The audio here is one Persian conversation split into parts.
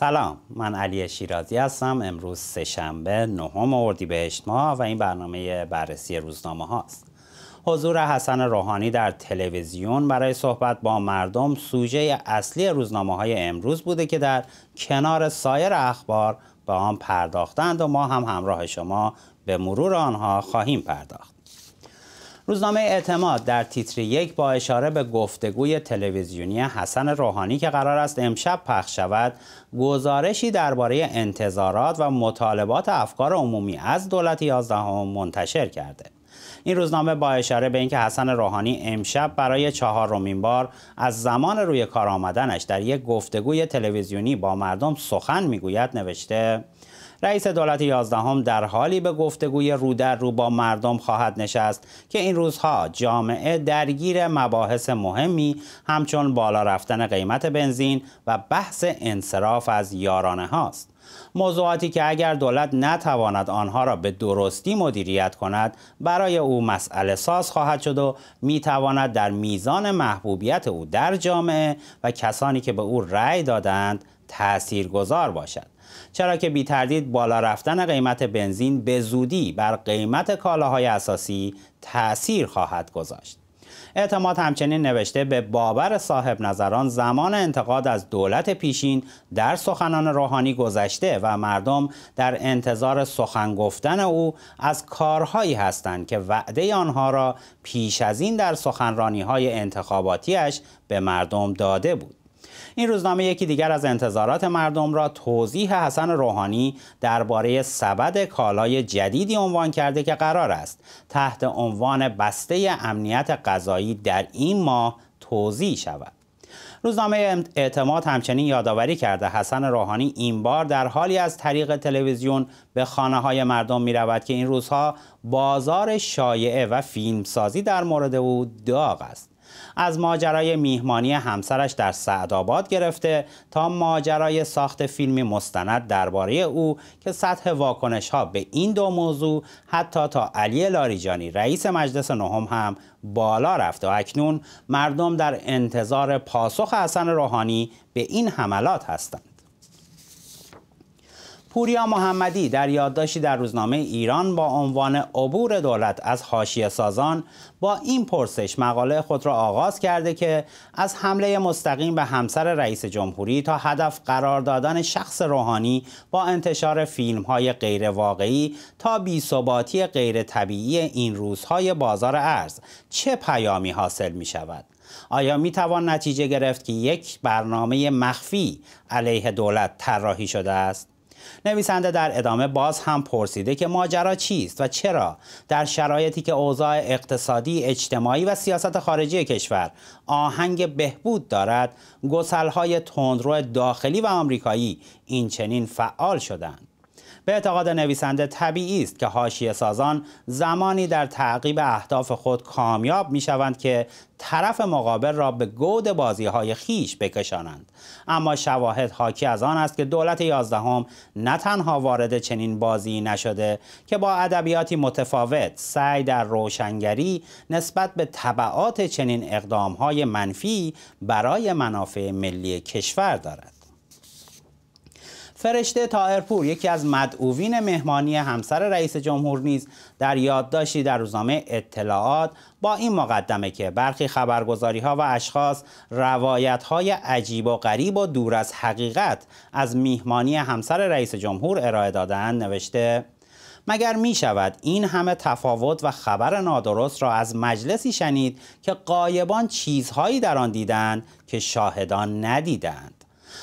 سلام من علی شیرازی هستم امروز سهشنبه نهم اردیبهشت ماه و این برنامه بررسی روزنامه هاست حضور حسن روحانی در تلویزیون برای صحبت با مردم سوژه اصلی روزنامه های امروز بوده که در کنار سایر اخبار به آن پرداختند و ما هم همراه شما به مرور آنها خواهیم پرداخت روزنامه اعتماد در تیتر یک با اشاره به گفتگوی تلویزیونی حسن روحانی که قرار است امشب پخش شود گزارشی درباره انتظارات و مطالبات افکار عمومی از دولت یازدهم منتشر کرده این روزنامه با اشاره به اینکه حسن روحانی امشب برای چهارمین بار از زمان روی کار آمدنش در یک گفتگوی تلویزیونی با مردم سخن میگوید نوشته رئیس دولت یازدهم در حالی به گفتگوی رو رو با مردم خواهد نشست که این روزها جامعه درگیر مباحث مهمی همچون بالا رفتن قیمت بنزین و بحث انصراف از یارانه هاست. موضوعاتی که اگر دولت نتواند آنها را به درستی مدیریت کند برای او مسئله ساز خواهد شد و میتواند در میزان محبوبیت او در جامعه و کسانی که به او رأی دادند تأثیر گذار باشد چرا که بی تردید بالا رفتن قیمت بنزین به زودی بر قیمت کالاهای اساسی تأثیر خواهد گذاشت. اعتماد همچنین نوشته به باور صاحب نظران زمان انتقاد از دولت پیشین در سخنان روحانی گذشته و مردم در انتظار سخن گفتن او از کارهایی هستند که وعده آنها را پیش از این در سخنرانی های انتخاباتیش به مردم داده بود. این روزنامه یکی دیگر از انتظارات مردم را توضیح حسن روحانی درباره سبد کالای جدیدی عنوان کرده که قرار است تحت عنوان بسته امنیت غذایی در این ماه توضیح شود روزنامه اعتماد همچنین یادآوری کرده حسن روحانی این بار در حالی از طریق تلویزیون به خانه های مردم می رود که این روزها بازار شایعه و فیلمسازی در مورد او داغ است از ماجرای میهمانی همسرش در سعدآباد گرفته تا ماجرای ساخت فیلمی مستند درباره او که سطح واکنش ها به این دو موضوع حتی تا علی لاریجانی رئیس مجلس نهم هم بالا رفته و اکنون مردم در انتظار پاسخ حسن روحانی به این حملات هستند پوریا محمدی در یادداشتی در روزنامه ایران با عنوان عبور دولت از حاشیه سازان با این پرسش مقاله خود را آغاز کرده که از حمله مستقیم به همسر رئیس جمهوری تا هدف قرار دادن شخص روحانی با انتشار فیلم های غیر واقعی تا ثباتی غیر طبیعی این روزهای بازار ارز چه پیامی حاصل می شود؟ آیا می توان نتیجه گرفت که یک برنامه مخفی علیه دولت طراحی شده است؟ نویسنده در ادامه باز هم پرسیده که ماجرا چیست و چرا در شرایطی که اوضاع اقتصادی، اجتماعی و سیاست خارجی کشور آهنگ بهبود دارد، گسلهای تندرو داخلی و آمریکایی این چنین فعال شدند. به اعتقاد نویسنده طبیعی است که حاشیه سازان زمانی در تعقیب اهداف خود کامیاب می شوند که طرف مقابل را به گود بازی های خیش بکشانند اما شواهد حاکی از آن است که دولت یازدهم نه تنها وارد چنین بازی نشده که با ادبیاتی متفاوت سعی در روشنگری نسبت به طبعات چنین اقدام های منفی برای منافع ملی کشور دارد فرشته تاهرپور یکی از مدعوین مهمانی همسر رئیس جمهور نیز در یادداشتی در روزنامه اطلاعات با این مقدمه که برخی خبرگزاری ها و اشخاص روایت های عجیب و غریب و دور از حقیقت از مهمانی همسر رئیس جمهور ارائه دادن نوشته مگر می شود این همه تفاوت و خبر نادرست را از مجلسی شنید که قایبان چیزهایی در آن دیدند که شاهدان ندیدند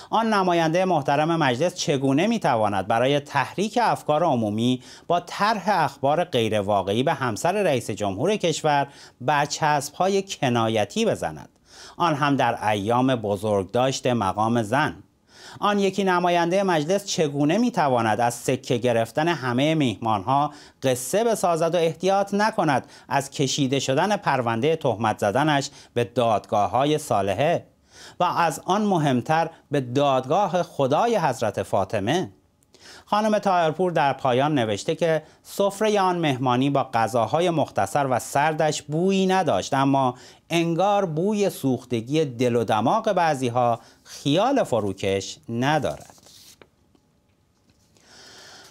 آن نماینده محترم مجلس چگونه میتواند برای تحریک افکار عمومی با طرح اخبار غیرواقعی به همسر رئیس جمهور کشور برچسب های کنایتی بزند آن هم در ایام بزرگداشت مقام زن آن یکی نماینده مجلس چگونه میتواند از سکه گرفتن همه میهمانها قصه بسازد و احتیاط نکند از کشیده شدن پرونده تهمت زدنش به دادگاه های صالحه و از آن مهمتر به دادگاه خدای حضرت فاطمه خانم تایرپور در پایان نوشته که سفره آن مهمانی با غذاهای مختصر و سردش بویی نداشت اما انگار بوی سوختگی دل و دماغ بعضیها خیال فروکش ندارد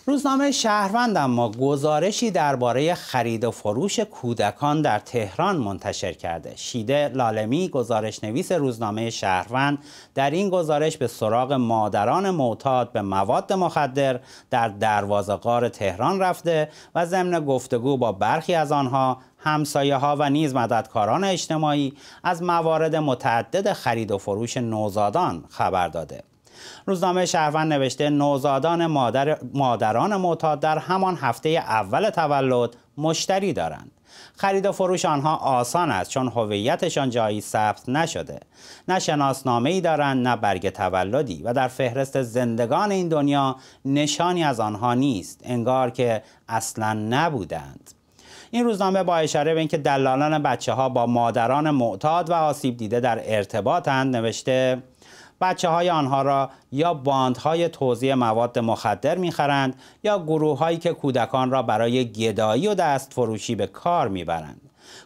روزنامه شهروند اما گزارشی درباره خرید و فروش کودکان در تهران منتشر کرده. شیده لالمی گزارش نویس روزنامه شهروند در این گزارش به سراغ مادران معتاد به مواد مخدر در دروازه قار تهران رفته و ضمن گفتگو با برخی از آنها همسایه ها و نیز مددکاران اجتماعی از موارد متعدد خرید و فروش نوزادان خبر داده. روزنامه شهروند نوشته نوزادان مادر مادران معتاد در همان هفته اول تولد مشتری دارند خرید و فروش آنها آسان است چون هویتشان جایی ثبت نشده نه شناسنامه ای دارند نه برگ تولدی و در فهرست زندگان این دنیا نشانی از آنها نیست انگار که اصلا نبودند این روزنامه با اشاره به اینکه دلالان بچه ها با مادران معتاد و آسیب دیده در ارتباطند نوشته بچه های آنها را یا باندهای توزیع مواد مخدر خرند یا گروه هایی که کودکان را برای گدایی و دست فروشی به کار برند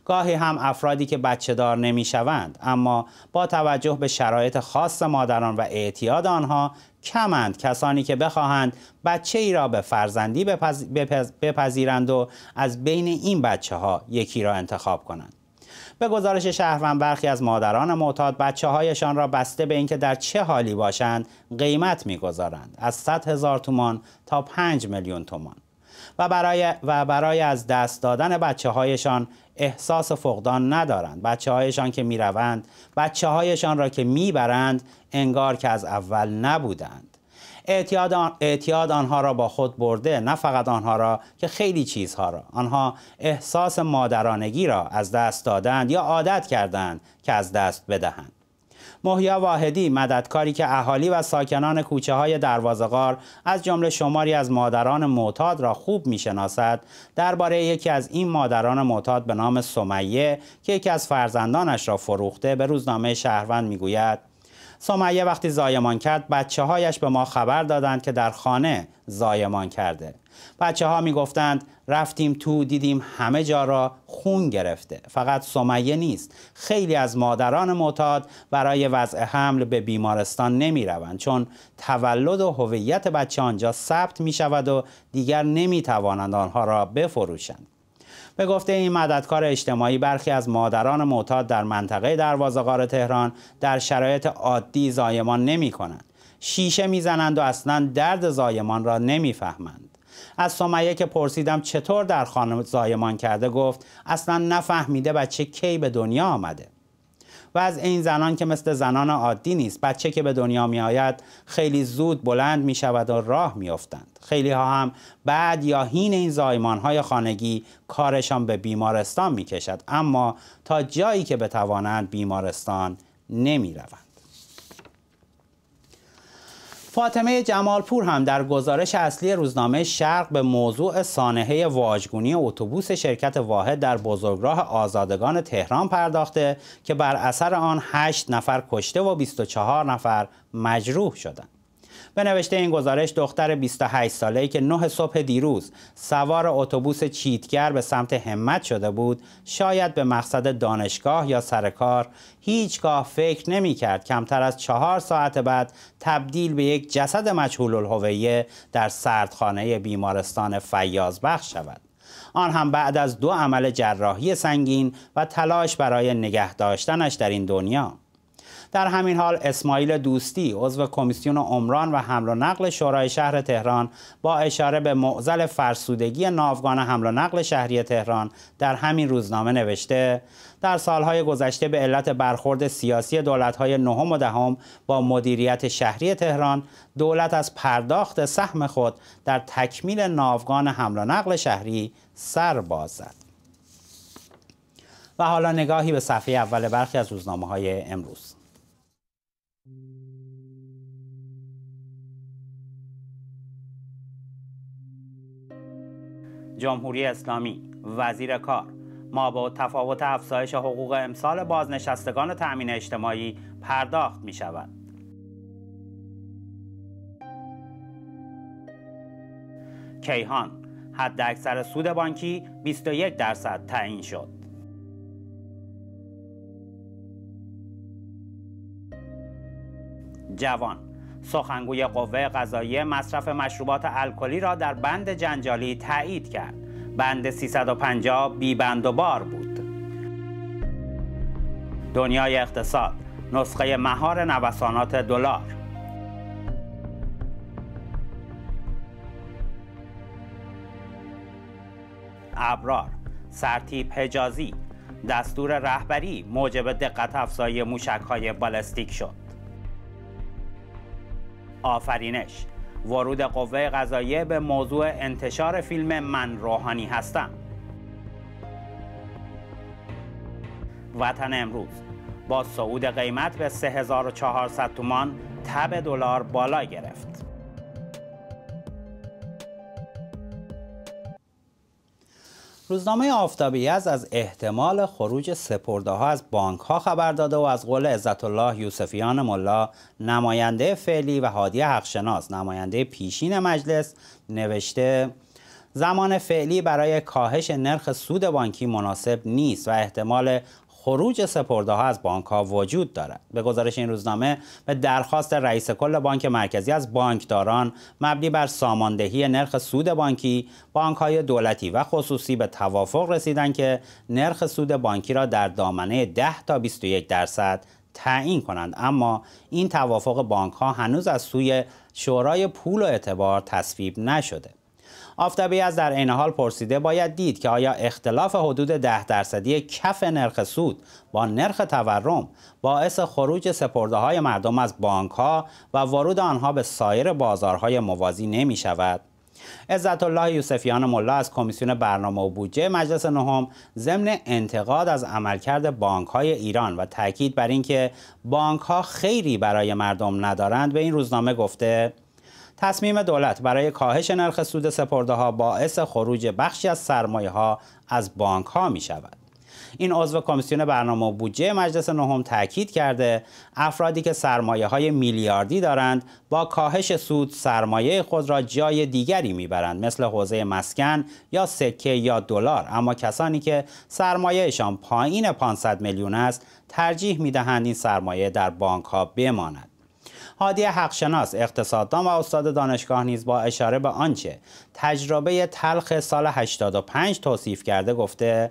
گاهی هم افرادی که بچه دار نمی شوند اما با توجه به شرایط خاص مادران و اعتیاد آنها کمند کسانی که بخواهند بچه ای را به فرزندی بپذیرند و از بین این بچه ها یکی را انتخاب کنند. به گزارش شهروند برخی از مادران معتاد بچه هایشان را بسته به اینکه در چه حالی باشند قیمت میگذارند از 100 هزار تومان تا 5 میلیون تومان و برای, و برای از دست دادن بچه هایشان احساس فقدان ندارند بچه هایشان که میروند بچه هایشان را که میبرند انگار که از اول نبودند اعتیاد, آنها را با خود برده نه فقط آنها را که خیلی چیزها را آنها احساس مادرانگی را از دست دادند یا عادت کردند که از دست بدهند محیا واحدی مددکاری که اهالی و ساکنان کوچه های دروازغار از جمله شماری از مادران معتاد را خوب میشناسد درباره یکی از این مادران معتاد به نام سمیه که یکی از فرزندانش را فروخته به روزنامه شهروند میگوید سمیه وقتی زایمان کرد بچه هایش به ما خبر دادند که در خانه زایمان کرده بچه ها می گفتند رفتیم تو دیدیم همه جا را خون گرفته فقط سمیه نیست خیلی از مادران معتاد برای وضع حمل به بیمارستان نمی چون تولد و هویت بچه آنجا ثبت می شود و دیگر نمی توانند آنها را بفروشند به گفته این مددکار اجتماعی برخی از مادران معتاد در منطقه دروازه‌قار تهران در شرایط عادی زایمان نمی کنند. شیشه میزنند و اصلا درد زایمان را نمیفهمند. از سمیه که پرسیدم چطور در خانه زایمان کرده گفت اصلا نفهمیده بچه کی به دنیا آمده و از این زنان که مثل زنان عادی نیست بچه که به دنیا می آید خیلی زود بلند می شود و راه می افتند خیلی ها هم بعد یا هین این زایمان های خانگی کارشان به بیمارستان می کشد اما تا جایی که بتوانند بیمارستان نمی روند فاطمه جمالپور هم در گزارش اصلی روزنامه شرق به موضوع سانحه واژگونی اتوبوس شرکت واحد در بزرگراه آزادگان تهران پرداخته که بر اثر آن 8 نفر کشته و 24 نفر مجروح شدند. به نوشته این گزارش دختر 28 ساله‌ای که 9 صبح دیروز سوار اتوبوس چیتگر به سمت همت شده بود شاید به مقصد دانشگاه یا سرکار هیچگاه فکر نمی کرد کمتر از چهار ساعت بعد تبدیل به یک جسد مجهول الهویه در سردخانه بیمارستان فیاض بخش شود آن هم بعد از دو عمل جراحی سنگین و تلاش برای نگه داشتنش در این دنیا در همین حال اسماعیل دوستی عضو کمیسیون عمران و حمل و نقل شورای شهر تهران با اشاره به معضل فرسودگی ناوگان حمل و نقل شهری تهران در همین روزنامه نوشته در سالهای گذشته به علت برخورد سیاسی دولتهای نهم و دهم با مدیریت شهری تهران دولت از پرداخت سهم خود در تکمیل ناوگان حمل و نقل شهری سر باز زد و حالا نگاهی به صفحه اول برخی از روزنامه های امروز جمهوری اسلامی وزیر کار ما با تفاوت افزایش حقوق امسال بازنشستگان تأمین اجتماعی پرداخت می شود. کیهان حد اکثر سود بانکی 21 درصد تعیین شد. جوان سخنگوی قوه قضایی مصرف مشروبات الکلی را در بند جنجالی تایید کرد بند 350 بی بند و بار بود دنیای اقتصاد نسخه مهار نوسانات دلار ابرار سرتیپ حجازی دستور رهبری موجب دقت افزایی موشک های بالستیک شد آفرینش ورود قوه قضاییه به موضوع انتشار فیلم من روحانی هستم وطن امروز با صعود قیمت به 3400 تومان تب دلار بالا گرفت روزنامه آفتابی از از احتمال خروج سپرده ها از بانک ها خبر داده و از قول عزت الله یوسفیان ملا نماینده فعلی و هادی حقشناس نماینده پیشین مجلس نوشته زمان فعلی برای کاهش نرخ سود بانکی مناسب نیست و احتمال خروج سپرده ها از بانک ها وجود دارد به گزارش این روزنامه به درخواست رئیس کل بانک مرکزی از بانکداران مبنی بر ساماندهی نرخ سود بانکی بانک های دولتی و خصوصی به توافق رسیدند که نرخ سود بانکی را در دامنه 10 تا 21 درصد تعیین کنند اما این توافق بانک ها هنوز از سوی شورای پول و اعتبار تصویب نشده آفتابی از در این حال پرسیده باید دید که آیا اختلاف حدود ده درصدی کف نرخ سود با نرخ تورم باعث خروج سپرده های مردم از بانک ها و ورود آنها به سایر بازارهای موازی نمی شود عزت الله یوسفیان ملا از کمیسیون برنامه و بودجه مجلس نهم ضمن انتقاد از عملکرد بانک های ایران و تاکید بر اینکه بانک ها خیری برای مردم ندارند به این روزنامه گفته تصمیم دولت برای کاهش نرخ سود سپرده ها باعث خروج بخشی از سرمایه ها از بانک ها می شود. این عضو کمیسیون برنامه و بودجه مجلس نهم تاکید کرده افرادی که سرمایه های میلیاردی دارند با کاهش سود سرمایه خود را جای دیگری میبرند مثل حوزه مسکن یا سکه یا دلار اما کسانی که سرمایهشان پایین 500 میلیون است ترجیح میدهند این سرمایه در بانک ها بماند هادی حقشناس اقتصاددان و استاد دانشگاه نیز با اشاره به آنچه تجربه تلخ سال 85 توصیف کرده گفته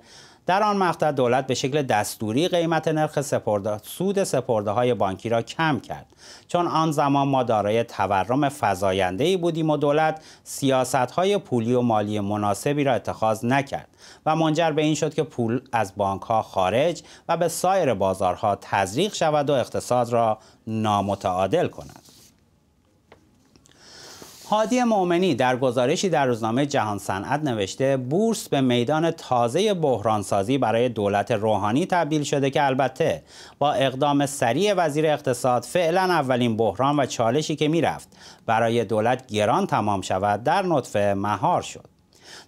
در آن مقطع دولت به شکل دستوری قیمت نرخ سپرده سود سپرده های بانکی را کم کرد چون آن زمان ما دارای تورم فزاینده ای بودیم و دولت سیاست های پولی و مالی مناسبی را اتخاذ نکرد و منجر به این شد که پول از بانک ها خارج و به سایر بازارها تزریق شود و اقتصاد را نامتعادل کند هادی مؤمنی در گزارشی در روزنامه جهان صنعت نوشته بورس به میدان تازه بحرانسازی برای دولت روحانی تبدیل شده که البته با اقدام سریع وزیر اقتصاد فعلا اولین بحران و چالشی که میرفت برای دولت گران تمام شود در نطفه مهار شد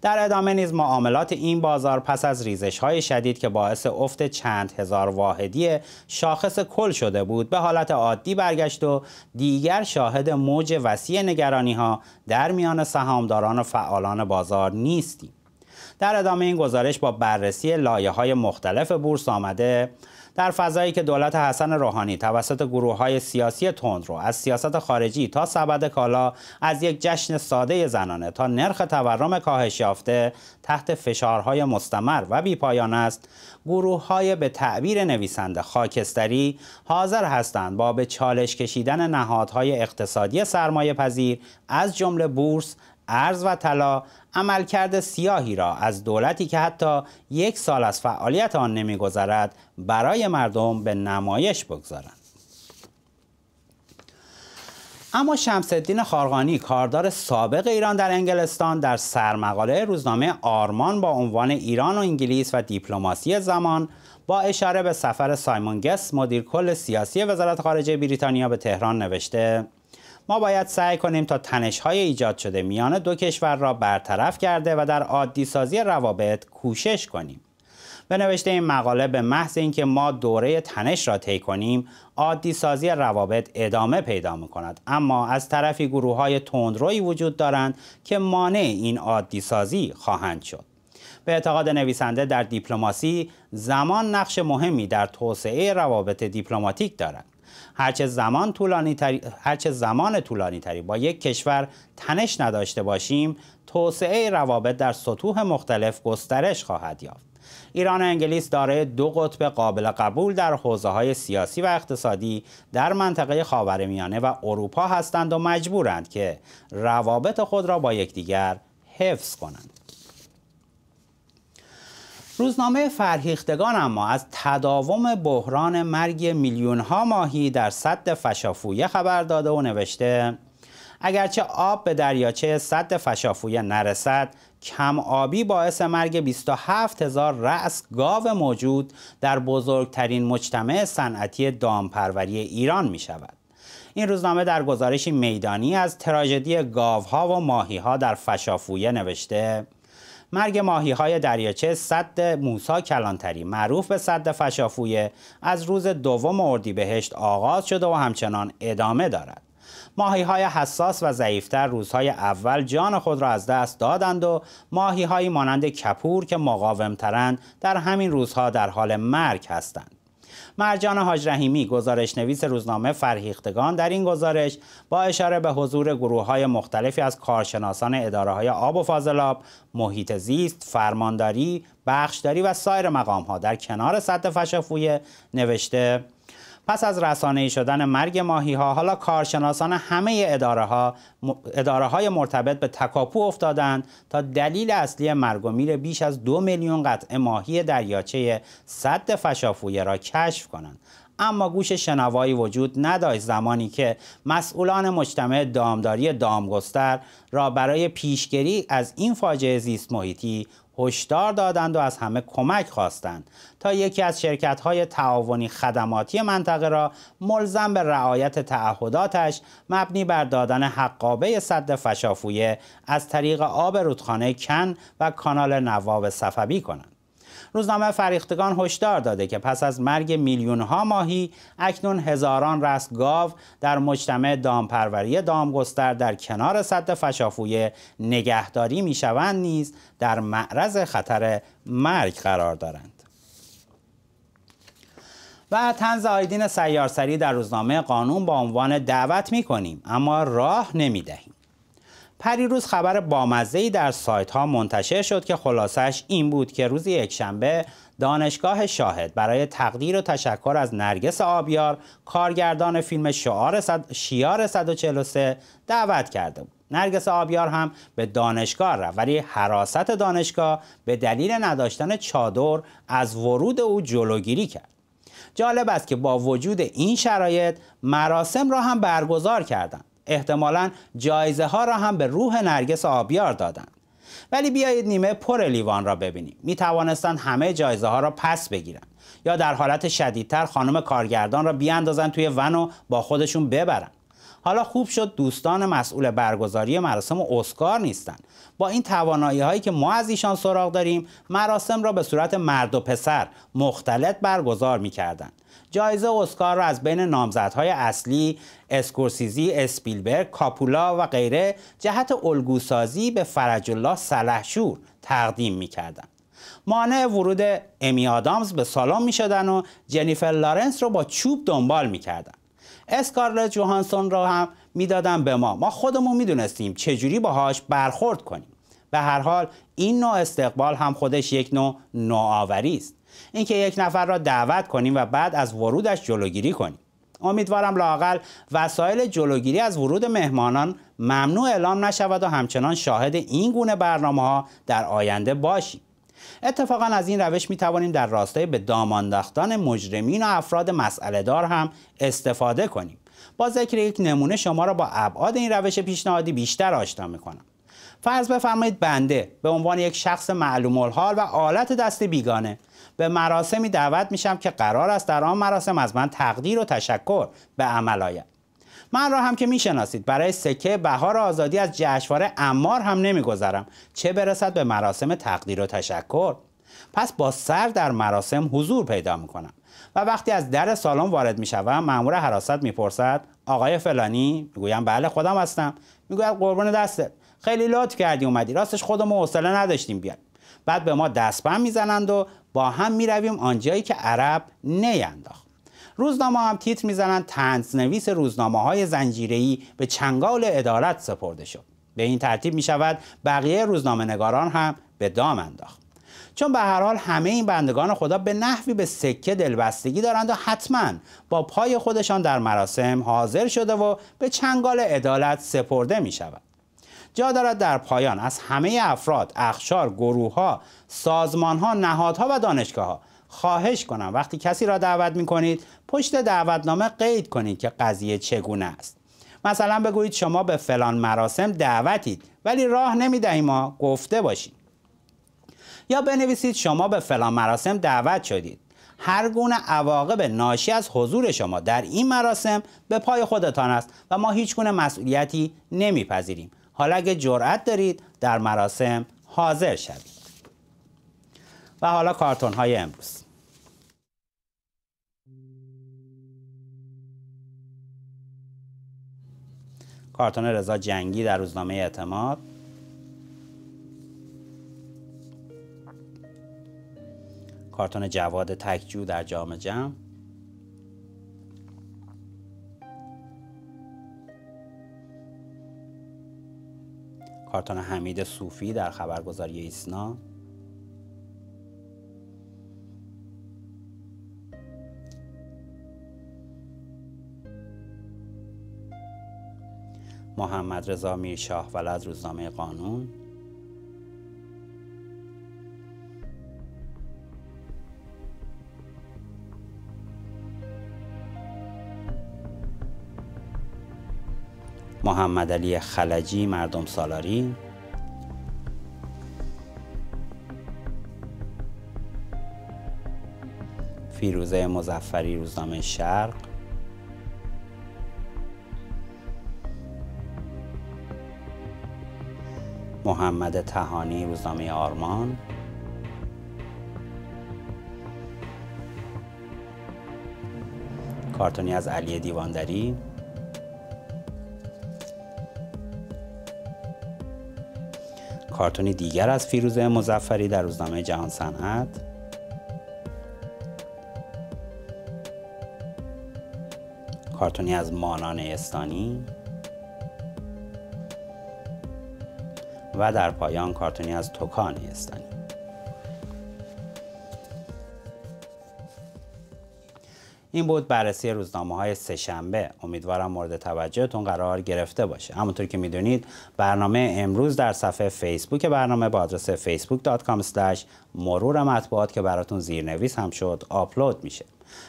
در ادامه نیز معاملات این بازار پس از ریزش های شدید که باعث افت چند هزار واحدی شاخص کل شده بود به حالت عادی برگشت و دیگر شاهد موج وسیع نگرانی ها در میان سهامداران و فعالان بازار نیستیم در ادامه این گزارش با بررسی لایه های مختلف بورس آمده در فضایی که دولت حسن روحانی توسط گروه های سیاسی تند رو از سیاست خارجی تا سبد کالا از یک جشن ساده زنانه تا نرخ تورم کاهش یافته تحت فشارهای مستمر و بیپایان است گروه های به تعبیر نویسنده خاکستری حاضر هستند با به چالش کشیدن نهادهای اقتصادی سرمایه پذیر از جمله بورس ارز و طلا عملکرد سیاهی را از دولتی که حتی یک سال از فعالیت آن نمیگذرد برای مردم به نمایش بگذارند اما شمسدین خارقانی کاردار سابق ایران در انگلستان در سرمقاله روزنامه آرمان با عنوان ایران و انگلیس و دیپلماسی زمان با اشاره به سفر سایمون گس مدیر کل سیاسی وزارت خارجه بریتانیا به تهران نوشته ما باید سعی کنیم تا های ایجاد شده میان دو کشور را برطرف کرده و در عادی سازی روابط کوشش کنیم. به نوشته این مقاله به محض اینکه ما دوره تنش را طی کنیم عادی سازی روابط ادامه پیدا می کند اما از طرفی گروه های تندروی وجود دارند که مانع این عادی سازی خواهند شد به اعتقاد نویسنده در دیپلماسی زمان نقش مهمی در توسعه روابط دیپلماتیک دارد هرچه زمان طولانی تری، هرچه زمان طولانی تری با یک کشور تنش نداشته باشیم توسعه روابط در سطوح مختلف گسترش خواهد یافت ایران و انگلیس دارای دو قطب قابل قبول در حوزه های سیاسی و اقتصادی در منطقه خاورمیانه و اروپا هستند و مجبورند که روابط خود را با یکدیگر حفظ کنند روزنامه فرهیختگان اما از تداوم بحران مرگ میلیون ها ماهی در سد فشافویه خبر داده و نوشته اگرچه آب به دریاچه سد فشافویه نرسد کم آبی باعث مرگ 27 هزار رأس گاو موجود در بزرگترین مجتمع صنعتی دامپروری ایران می شود. این روزنامه در گزارشی میدانی از تراژدی گاوها و ماهیها در فشافویه نوشته مرگ ماهی های دریاچه صد موسا کلانتری معروف به صد فشافویه از روز دوم اردیبهشت آغاز شده و همچنان ادامه دارد. ماهی های حساس و ضعیفتر روزهای اول جان خود را از دست دادند و ماهی های مانند کپور که مقاومترند در همین روزها در حال مرگ هستند. مرجان حاج رحیمی گزارش نویس روزنامه فرهیختگان در این گزارش با اشاره به حضور گروه های مختلفی از کارشناسان اداره های آب و فاضلاب، محیط زیست، فرمانداری، بخشداری و سایر مقام ها در کنار سطح فشفویه نوشته پس از رسانه‌ای شدن مرگ ماهی ها حالا کارشناسان همه اداره, های مرتبط به تکاپو افتادند تا دلیل اصلی مرگ و میر بیش از دو میلیون قطع ماهی دریاچه سد فشافویه را کشف کنند اما گوش شنوایی وجود نداشت زمانی که مسئولان مجتمع دامداری دامگستر را برای پیشگیری از این فاجعه زیست محیطی هشدار دادند و از همه کمک خواستند تا یکی از شرکت های تعاونی خدماتی منطقه را ملزم به رعایت تعهداتش مبنی بر دادن حقابه صد فشافویه از طریق آب رودخانه کن و کانال نواب صفبی کنند روزنامه فریختگان هشدار داده که پس از مرگ میلیون ها ماهی اکنون هزاران رست گاو در مجتمع دامپروری دامگستر در کنار سد فشافویه نگهداری میشوند نیز در معرض خطر مرگ قرار دارند و تنز آیدین سیارسری در روزنامه قانون با عنوان دعوت می کنیم اما راه نمی دهیم. پریروز خبر ای در سایت ها منتشر شد که خلاصش این بود که روز یکشنبه دانشگاه شاهد برای تقدیر و تشکر از نرگس آبیار کارگردان فیلم شعار شیار 143 دعوت کرده بود نرگس آبیار هم به دانشگاه رفت ولی حراست دانشگاه به دلیل نداشتن چادر از ورود او جلوگیری کرد جالب است که با وجود این شرایط مراسم را هم برگزار کردند احتمالا جایزه ها را هم به روح نرگس آبیار دادند ولی بیایید نیمه پر لیوان را ببینیم می توانستند همه جایزه ها را پس بگیرند یا در حالت شدیدتر خانم کارگردان را بیاندازن توی ون و با خودشون ببرند حالا خوب شد دوستان مسئول برگزاری مراسم اسکار نیستند با این توانایی هایی که ما از ایشان سراغ داریم مراسم را به صورت مرد و پسر مختلط برگزار میکردند جایزه اسکار را از بین نامزدهای اصلی اسکورسیزی، اسپیلبرگ، کاپولا و غیره جهت الگوسازی به فرج الله سلحشور تقدیم می کردن. مانع ورود امی آدامز به سالن می شدن و جنیفر لارنس رو با چوب دنبال می کردن. اسکارلت جوهانسون را هم میدادن به ما ما خودمون میدونستیم چجوری باهاش برخورد کنیم به هر حال این نوع استقبال هم خودش یک نوع نوآوری است اینکه یک نفر را دعوت کنیم و بعد از ورودش جلوگیری کنیم امیدوارم لاقل وسایل جلوگیری از ورود مهمانان ممنوع اعلام نشود و همچنان شاهد این گونه برنامه ها در آینده باشیم اتفاقا از این روش می توانیم در راستای به دامانداختان مجرمین و افراد مسئله دار هم استفاده کنیم با ذکر یک نمونه شما را با ابعاد این روش پیشنهادی بیشتر آشنا می کنم. فرض بفرمایید بنده به عنوان یک شخص معلوم الحال و آلت دست بیگانه به مراسمی دعوت میشم که قرار است در آن مراسم از من تقدیر و تشکر به عمل آید من را هم که میشناسید برای سکه بهار آزادی از جشنواره امار هم نمیگذرم چه برسد به مراسم تقدیر و تشکر پس با سر در مراسم حضور پیدا میکنم و وقتی از در سالن وارد میشوم مامور حراست میپرسد آقای فلانی میگویم بله خودم هستم میگوید قربون دستت خیلی لطف کردی اومدی راستش خودمو حوصله نداشتیم بیاد. بعد به ما دستبند میزنند و با هم می رویم آنجایی که عرب نینداخت روزنامه هم تیتر میزنند نویس روزنامه های زنجیری به چنگال ادارت سپرده شد به این ترتیب می شود بقیه روزنامه نگاران هم به دام انداخت چون به هر حال همه این بندگان خدا به نحوی به سکه دلبستگی دارند و حتما با پای خودشان در مراسم حاضر شده و به چنگال عدالت سپرده می شود جا دارد در پایان از همه افراد، اخشار، ها، سازمانها، نهادها و ها خواهش کنم وقتی کسی را دعوت می کنید پشت دعوتنامه قید کنید که قضیه چگونه است مثلا بگویید شما به فلان مراسم دعوتید ولی راه نمی دهیم ما گفته باشید یا بنویسید شما به فلان مراسم دعوت شدید هر گونه عواقب ناشی از حضور شما در این مراسم به پای خودتان است و ما هیچ گونه مسئولیتی نمیپذیریم حالا اگه جرأت دارید در مراسم حاضر شوید و حالا کارتون های امروز کارتون رضا جنگی در روزنامه اعتماد کارتون جواد تکجو در جام جم کارتان حمید صوفی در خبرگزاری ایسنا محمد رضا میرشاه ولد روزنامه قانون محمد علی خلجی مردم سالاری فیروزه مزفری روزنامه شرق محمد تهانی روزنامه آرمان کارتونی از علی دیواندری کارتونی دیگر از فیروزه مزفری در روزنامه جهان صنعت کارتونی از مانان استانی و در پایان کارتونی از توکان استانی این بود بررسی روزنامه های سهشنبه امیدوارم مورد توجهتون قرار گرفته باشه همونطور که میدونید برنامه امروز در صفحه فیسبوک برنامه با آدرس facebook.com مرور مطبوعات که براتون زیرنویس هم شد آپلود میشه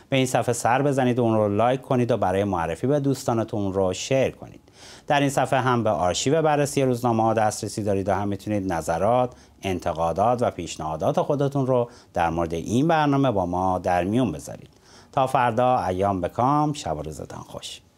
به این صفحه سر بزنید اون رو لایک کنید و برای معرفی به دوستانتون رو شیر کنید در این صفحه هم به آرشیو بررسی روزنامه ها دسترسی دارید و هم میتونید نظرات، انتقادات و پیشنهادات خودتون رو در مورد این برنامه با ما در میون بذارید. تا فردا ایام بکام شب و روزتان خوش